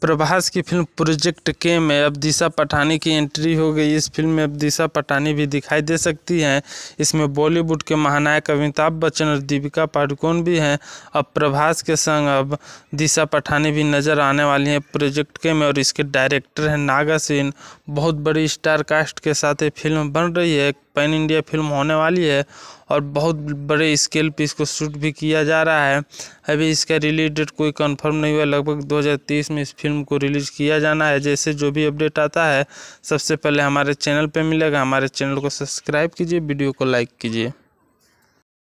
प्रभास की film project के में अब दिशा पठानी की एंट्री हो गई इस फिल्म में अब दिशा पठानी भी दिखाई दे सकती हैं इसमें बॉलीवुड के महानायक अमिताभ बच्चन और दीपिका पाडुकोण भी हैं अब प्रभास के संग अब दिशा पठानी भी नज़र आने वाली हैं प्रोजेक्ट के में और इसके डायरेक्टर हैं नागा सिंह बहुत बड़ी स्टार कास्ट के साथ ये फिल्म बन रही है पैन इंडिया फिल्म होने वाली है और बहुत बड़े स्केल पे इसको शूट भी किया जा रहा है अभी इसका रिलीज डेट कोई कंफर्म नहीं हुआ लगभग 2030 में इस फिल्म को रिलीज़ किया जाना है जैसे जो भी अपडेट आता है सबसे पहले हमारे चैनल पर मिलेगा हमारे चैनल को सब्सक्राइब कीजिए वीडियो को लाइक कीजिए